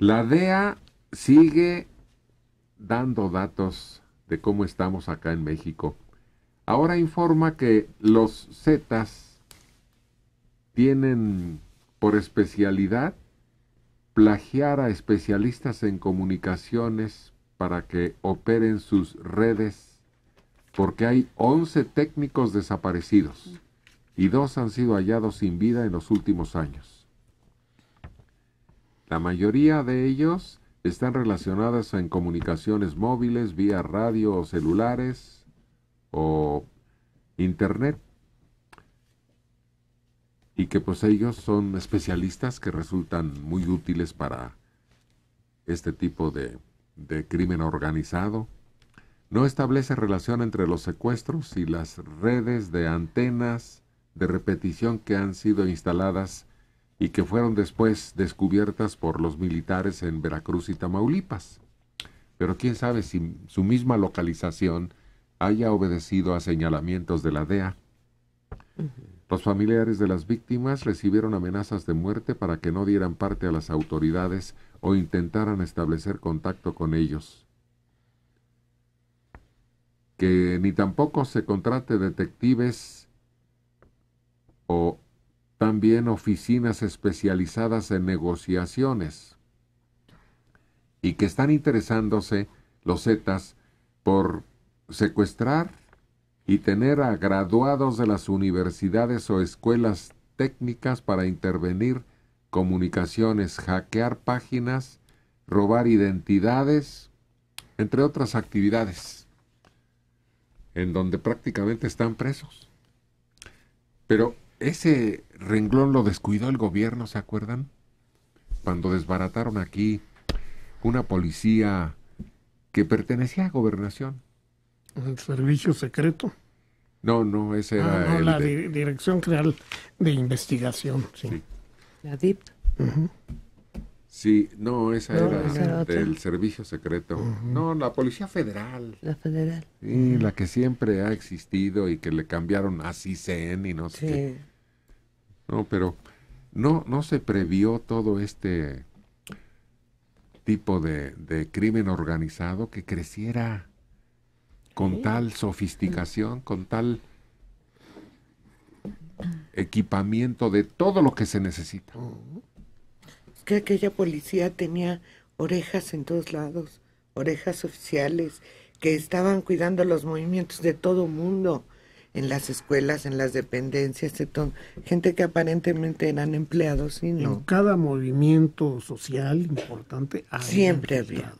La DEA sigue dando datos de cómo estamos acá en México. Ahora informa que los Zetas tienen por especialidad plagiar a especialistas en comunicaciones para que operen sus redes, porque hay 11 técnicos desaparecidos y dos han sido hallados sin vida en los últimos años. La mayoría de ellos están relacionadas en comunicaciones móviles vía radio o celulares o internet y que pues ellos son especialistas que resultan muy útiles para este tipo de, de, crimen organizado. No establece relación entre los secuestros y las redes de antenas de repetición que han sido instaladas y que fueron después descubiertas por los militares en Veracruz y Tamaulipas. Pero quién sabe si su misma localización haya obedecido a señalamientos de la DEA. Los familiares de las víctimas recibieron amenazas de muerte para que no dieran parte a las autoridades o intentaran establecer contacto con ellos. Que ni tampoco se contrate detectives también oficinas especializadas en negociaciones y que están interesándose los Zetas por secuestrar y tener a graduados de las universidades o escuelas técnicas para intervenir comunicaciones, hackear páginas, robar identidades, entre otras actividades, en donde prácticamente están presos. Pero ese renglón lo descuidó el gobierno, ¿se acuerdan? Cuando desbarataron aquí una policía que pertenecía a gobernación. El servicio secreto. No, no, esa ah, era... no, la Dirección General de Investigación, sí. La DIP. Sí, no, esa era, del servicio secreto. No, la Policía Federal. La Federal. Sí, la que siempre ha existido y que le cambiaron a CICEN y no sé qué. No, pero no, no se previó todo este tipo de, crimen organizado que creciera con tal sofisticación, con tal equipamiento de todo lo que se necesita. Es que aquella policía tenía orejas en todos lados, orejas oficiales que estaban cuidando los movimientos de todo mundo en las escuelas, en las dependencias, gente que aparentemente eran empleados y no. En cada movimiento social importante había siempre había.